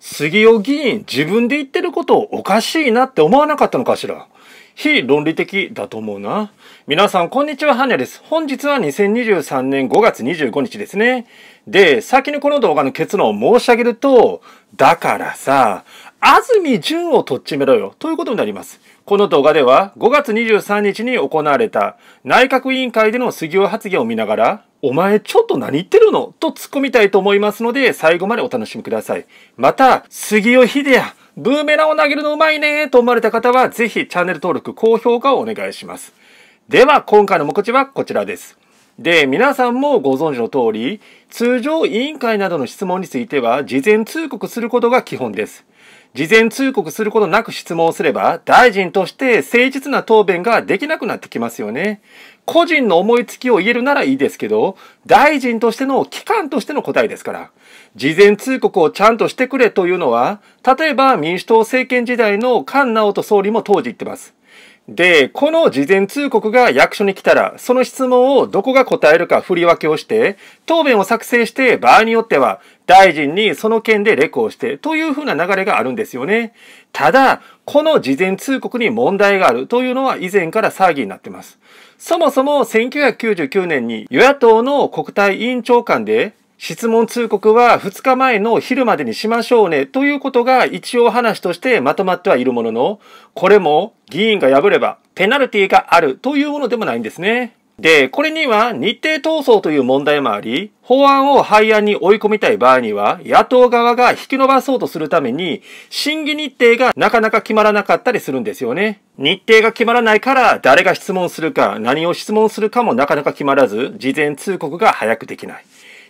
杉尾議員自分で言ってることをおかしいなって思わなかったのかしら非論理的だと思うな。皆さん、こんにちは、ハネです。本日は2023年5月25日ですね。で、先にこの動画の結論を申し上げると、だからさ、安住淳をとっちめろよ、ということになります。この動画では5月23日に行われた内閣委員会での杉尾発言を見ながら、お前ちょっと何言ってるのと突っ込みたいと思いますので最後までお楽しみください。また、杉尾秀也、ブーメランを投げるのうまいねと思われた方はぜひチャンネル登録、高評価をお願いします。では今回の目次はこちらです。で、皆さんもご存知の通り、通常委員会などの質問については事前通告することが基本です。事前通告することなく質問すれば、大臣として誠実な答弁ができなくなってきますよね。個人の思いつきを言えるならいいですけど、大臣としての機関としての答えですから、事前通告をちゃんとしてくれというのは、例えば民主党政権時代の菅直人総理も当時言ってます。で、この事前通告が役所に来たら、その質問をどこが答えるか振り分けをして、答弁を作成して、場合によっては、大臣にその件でレコーして、というふうな流れがあるんですよね。ただ、この事前通告に問題があるというのは以前から騒ぎになってます。そもそも1999年に与野党の国対委員長官で質問通告は2日前の昼までにしましょうねということが一応話としてまとまってはいるものの、これも議員が破ればペナルティがあるというものでもないんですね。で、これには日程闘争という問題もあり、法案を廃案に追い込みたい場合には、野党側が引き伸ばそうとするために、審議日程がなかなか決まらなかったりするんですよね。日程が決まらないから、誰が質問するか、何を質問するかもなかなか決まらず、事前通告が早くできない。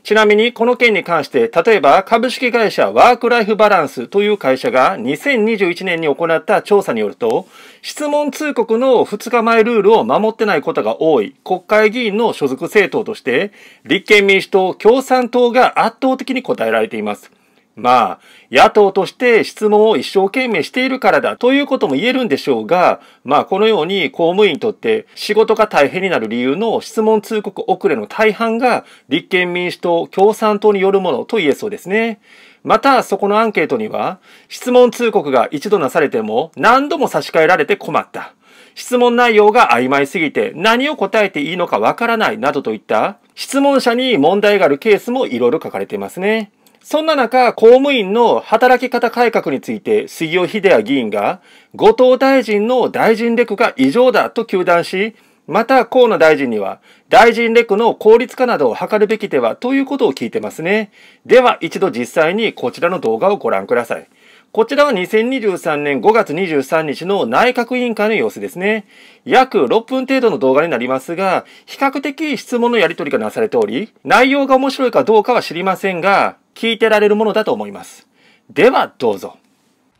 ちなみにこの件に関して、例えば株式会社ワークライフバランスという会社が2021年に行った調査によると、質問通告の2日前ルールを守ってないことが多い国会議員の所属政党として、立憲民主党、共産党が圧倒的に答えられています。まあ、野党として質問を一生懸命しているからだということも言えるんでしょうが、まあこのように公務員にとって仕事が大変になる理由の質問通告遅れの大半が立憲民主党、共産党によるものと言えそうですね。また、そこのアンケートには、質問通告が一度なされても何度も差し替えられて困った。質問内容が曖昧すぎて何を答えていいのかわからないなどといった質問者に問題があるケースもいろいろ書かれていますね。そんな中、公務員の働き方改革について、杉尾秀哉議員が、後藤大臣の大臣レクが異常だと糾弾し、また河野大臣には、大臣レクの効率化などを図るべきではということを聞いてますね。では一度実際にこちらの動画をご覧ください。こちらは2023年5月23日の内閣委員会の様子ですね。約6分程度の動画になりますが、比較的質問のやり取りがなされており、内容が面白いかどうかは知りませんが、聞いてられるものだと思います。では、どうぞ。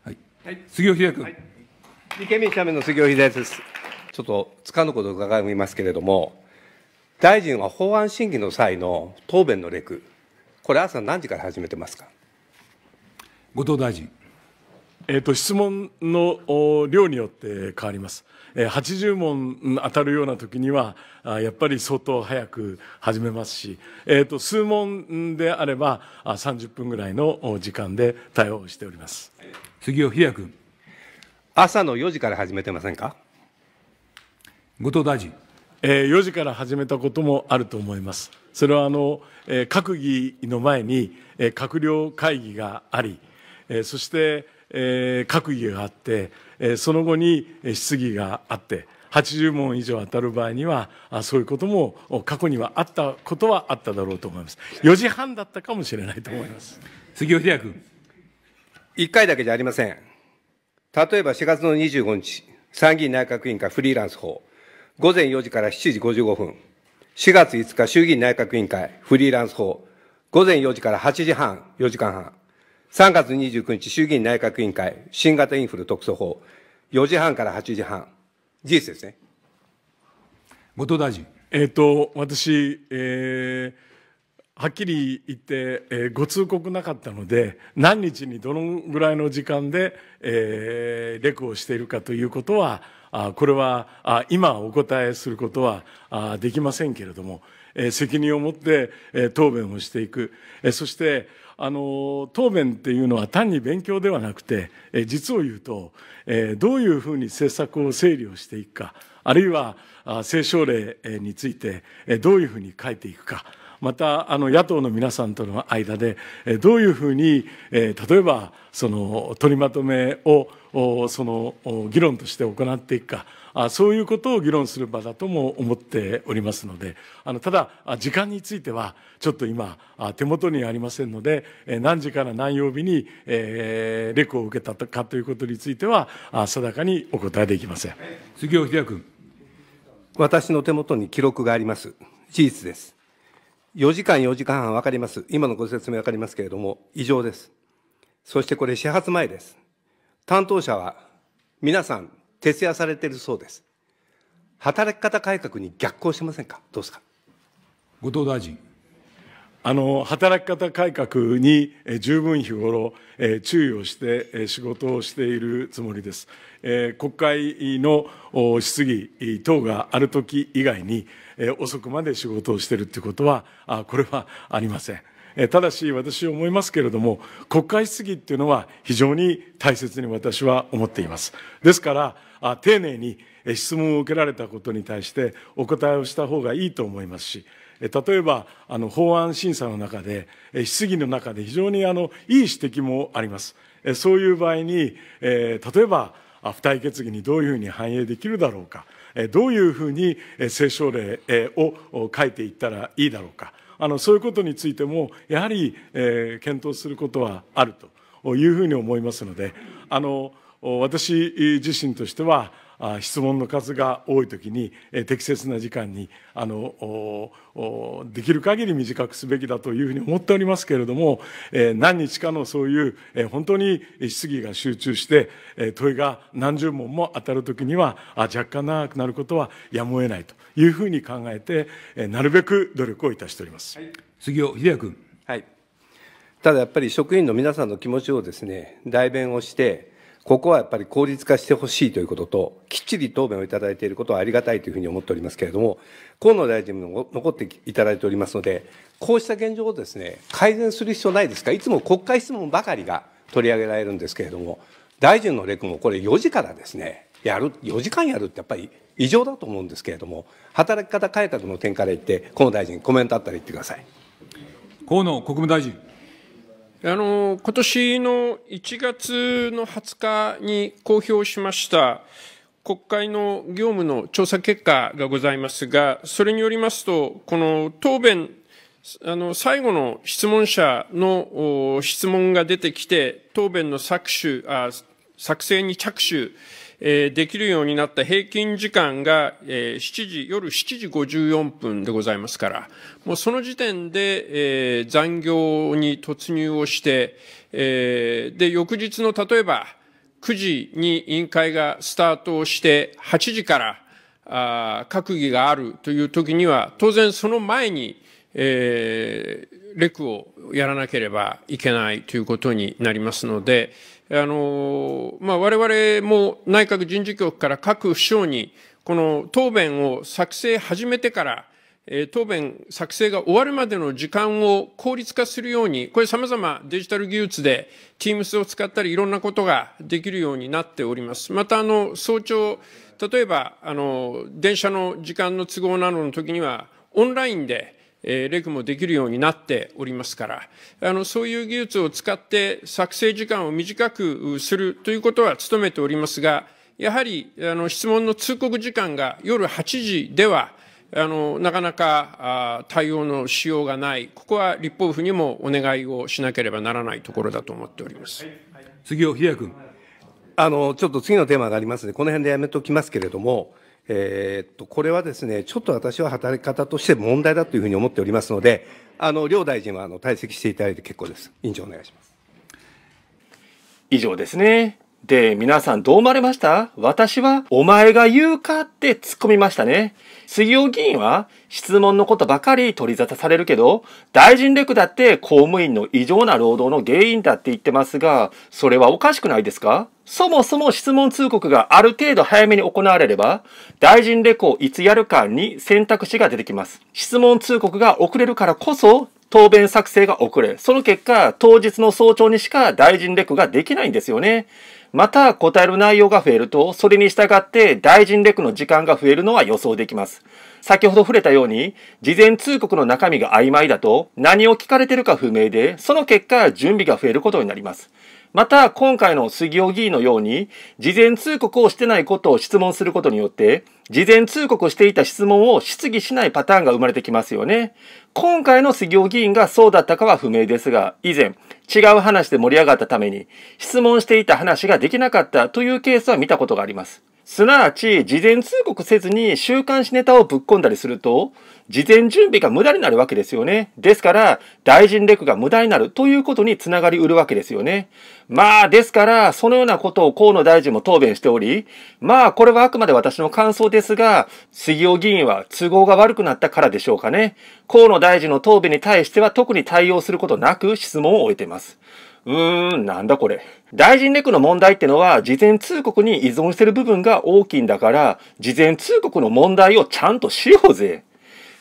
はい。はい、杉尾秀君、はい。立憲民主党の杉尾秀です。ちょっと、つかぬことを伺いますけれども、大臣は法案審議の際の答弁のレク、これ朝何時から始めてますか後藤大臣。えーと、質問の量によって変わります。え80問当たるような時にはあやっぱり相当早く始めますし、えーと、数問であればあ30分ぐらいの時間で対応しております杉尾秀哉君朝の4時から始めてませんか後藤大臣、えー、4時から始めたこともあると思いますそれはあの、えー、閣議の前に、えー、閣僚会議があり、えー、そしてえー、閣議があって、えー、その後に質疑があって、80問以上当たる場合には、あそういうことも過去にはあったことはあっただろうと思います。4時半だったかもしれないと思います。杉尾秀君。1回だけじゃありません。例えば4月の25日、参議院内閣委員会フリーランス法、午前4時から7時55分、4月5日衆議院内閣委員会フリーランス法、午前4時から8時半、4時間半、3月29日衆議院内閣委員会新型インフル特措法、4時半から8時半、事実ですね。後藤大臣。えっ、ー、と、私、えー、はっきり言って、えー、ご通告なかったので、何日にどのぐらいの時間で、えー、レクをしているかということは、あこれはあ今お答えすることはあできませんけれども、えー、責任を持って、えー、答弁をしていく、えー、そしてあの答弁っていうのは単に勉強ではなくて、え実を言うと、えどういうふうに政策を整理をしていくかあるいは政省令についてどういうふうに書いていくかまたあの野党の皆さんとの間で、どういうふうに、例えばその取りまとめをその議論として行っていくか、そういうことを議論する場だとも思っておりますので、あのただ、時間については、ちょっと今、手元にありませんので、何時から何曜日に、えー、レクを受けたかということについては、定かにお答えできません。杉尾秀哉君。私の手元に記録があります。事実です。4時間、4時間半分かります。今のご説明分かりますけれども、異常です。そしてこれ、始発前です。担当者は、皆さん、徹夜されているそうです。働き方改革に逆行してませんか、どうですか。後藤大臣。あの働き方改革に十分日頃、え注意をして仕事をしているつもりです、え国会の質疑等がある時以外に、え遅くまで仕事をしているということはあこれはありませんただし私思いますけれども国会質疑っていうのは非常に大切に私は思っていますですから丁寧に質問を受けられたことに対してお答えをした方がいいと思いますし例えばあの法案審査の中で、質疑の中で非常にあのいい指摘もあります。そういう場合に、え例えば、付帯決議にどういうふうに反映できるだろうか、どういうふうに聖書令を書いていったらいいだろうか、あのそういうことについても、やはり、え検討することはあるというふうに思いますので、あの私自身としては、質問の数が多いときに、適切な時間にあのできる限り短くすべきだというふうに思っておりますけれども、何日かのそういう本当に質疑が集中して、問いが何十問も当たるときには、若干長くなることはやむを得ないというふうに考えて、なるべく努力をいたしております。杉尾秀哉君。はいただやっぱり職員の皆さんの気持ちをですね代弁をしてここはやっぱり効率化してほしいということと、きっちり答弁をいただいていることはありがたいというふうに思っておりますけれども、河野大臣も残っていただいておりますので、こうした現状をですね、改善する必要ないですか、いつも国会質問ばかりが取り上げられるんですけれども、大臣のレクもこれ4時からですね、やる、4時間やるってやっぱり異常だと思うんですけれども、働き方改革の点から言って、河野大臣、コメントあったら言ってください。河野国務大臣。あの、今年の1月の20日に公表しました国会の業務の調査結果がございますが、それによりますと、この答弁、あの、最後の質問者の質問が出てきて、答弁の作取、あ作成に着手えー、できるようになった平均時間が、えー、7時、夜7時54分でございますから、もうその時点で、えー、残業に突入をして、えー、で、翌日の例えば9時に委員会がスタートをして、8時からあ閣議があるという時には、当然その前に、えー、レクをやらなければいけないということになりますので、あの、まあ、我々も内閣人事局から各府省に、この答弁を作成始めてから、え答弁作成が終わるまでの時間を効率化するように、これ様々デジタル技術で Teams を使ったりいろんなことができるようになっております。またあの、早朝、例えば、あの、電車の時間の都合などの時には、オンラインで、えレクもできるようになっておりますから、あの、そういう技術を使って作成時間を短くするということは努めておりますが、やはり、あの、質問の通告時間が夜8時では、あの、なかなか対応のしようがない、ここは立法府にもお願いをしなければならないところだと思っております。杉尾秀哉君。あの、ちょっと次のテーマがありますので、この辺でやめときますけれども、えー、っと、これはですね、ちょっと私は働き方として問題だというふうに思っておりますので、あの、両大臣は、あの、退席していただいて結構です。委員長お願いします。以上ですね。で、皆さんどう思われました私は、お前が言うかって突っ込みましたね。杉尾議員は、質問のことばかり取り沙汰されるけど、大臣レクだって公務員の異常な労働の原因だって言ってますが、それはおかしくないですかそもそも質問通告がある程度早めに行われれば、大臣レクをいつやるかに選択肢が出てきます。質問通告が遅れるからこそ、答弁作成が遅れ、その結果、当日の早朝にしか大臣レクができないんですよね。また、答える内容が増えると、それに従って大臣レクの時間が増えるのは予想できます。先ほど触れたように、事前通告の中身が曖昧だと、何を聞かれてるか不明で、その結果、準備が増えることになります。また、今回の杉尾議員のように、事前通告をしてないことを質問することによって、事前通告していた質問を質疑しないパターンが生まれてきますよね。今回の杉尾議員がそうだったかは不明ですが、以前、違う話で盛り上がったために、質問していた話ができなかったというケースは見たことがあります。すなわち、事前通告せずに週刊誌ネタをぶっ込んだりすると、事前準備が無駄になるわけですよね。ですから、大臣レクが無駄になるということにつながりうるわけですよね。まあ、ですから、そのようなことを河野大臣も答弁しており、まあ、これはあくまで私の感想ですが、杉尾議員は都合が悪くなったからでしょうかね。河野大臣の答弁に対しては特に対応することなく質問を終えています。うーん、なんだこれ。大臣レクの問題ってのは、事前通告に依存してる部分が大きいんだから、事前通告の問題をちゃんとしようぜ。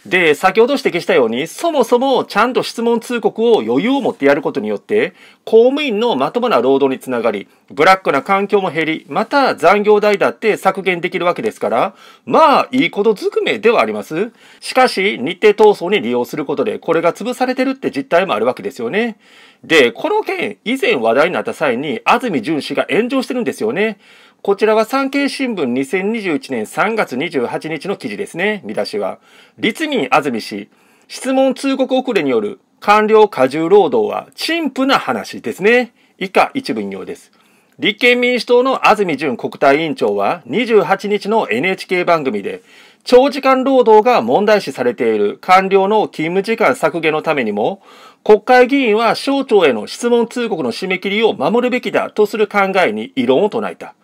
で、先ほど指摘したように、そもそもちゃんと質問通告を余裕を持ってやることによって、公務員のまともな労働につながり、ブラックな環境も減り、また残業代だって削減できるわけですから、まあ、いいことずくめではあります。しかし、日程闘争に利用することで、これが潰されてるって実態もあるわけですよね。で、この件、以前話題になった際に、安住淳氏が炎上してるんですよね。こちらは産経新聞2021年3月28日の記事ですね。見出しは。立民安住氏、質問通告遅れによる官僚過重労働は陳腐な話ですね。以下一文用です。立憲民主党の安住淳国対委員長は28日の NHK 番組で長時間労働が問題視されている官僚の勤務時間削減のためにも国会議員は省庁への質問通告の締め切りを守るべきだとする考えに異論を唱えた。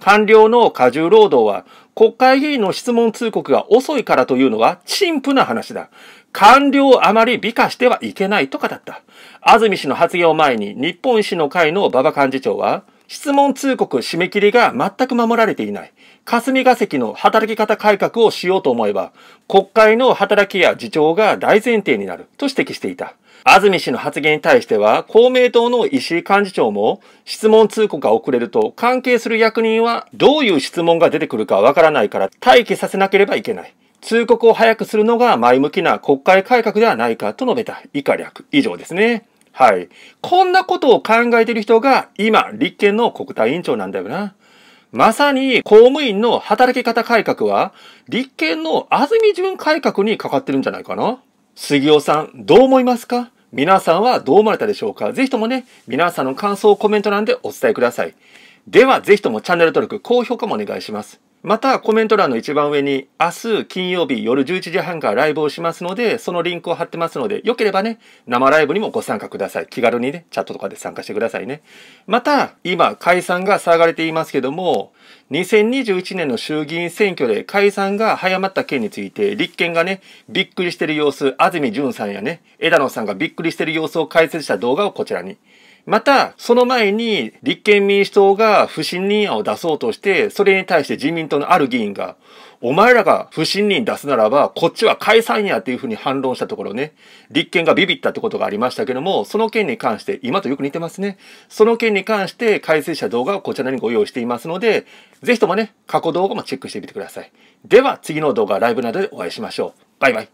官僚の過重労働は国会議員の質問通告が遅いからというのは陳腐な話だ。官僚をあまり美化してはいけないと語った。安住氏の発言を前に日本維新の会の馬場幹事長は、質問通告締め切りが全く守られていない。霞が関の働き方改革をしようと思えば、国会の働きや事情が大前提になると指摘していた。安住氏の発言に対しては、公明党の石井幹事長も、質問通告が遅れると、関係する役人はどういう質問が出てくるかわからないから、待機させなければいけない。通告を早くするのが前向きな国会改革ではないかと述べた以下略。以上ですね。はい。こんなことを考えている人が今、立憲の国対委員長なんだよな。まさに公務員の働き方改革は、立憲の安住淳改革にかかってるんじゃないかな。杉尾さん、どう思いますか皆さんはどう思われたでしょうかぜひともね、皆さんの感想をコメント欄でお伝えください。では、ぜひともチャンネル登録、高評価もお願いします。また、コメント欄の一番上に、明日金曜日夜11時半からライブをしますので、そのリンクを貼ってますので、よければね、生ライブにもご参加ください。気軽にね、チャットとかで参加してくださいね。また、今、解散が騒がれていますけども、2021年の衆議院選挙で解散が早まった件について、立憲がね、びっくりしてる様子、安住淳さんやね、枝野さんがびっくりしてる様子を解説した動画をこちらに。また、その前に立憲民主党が不信任案を出そうとして、それに対して自民党のある議員が、お前らが不信任出すならば、こっちは解散やっていうふうに反論したところね、立憲がビビったってことがありましたけども、その件に関して、今とよく似てますね。その件に関して解説した動画をこちらにご用意していますので、ぜひともね、過去動画もチェックしてみてください。では、次の動画、ライブなどでお会いしましょう。バイバイ。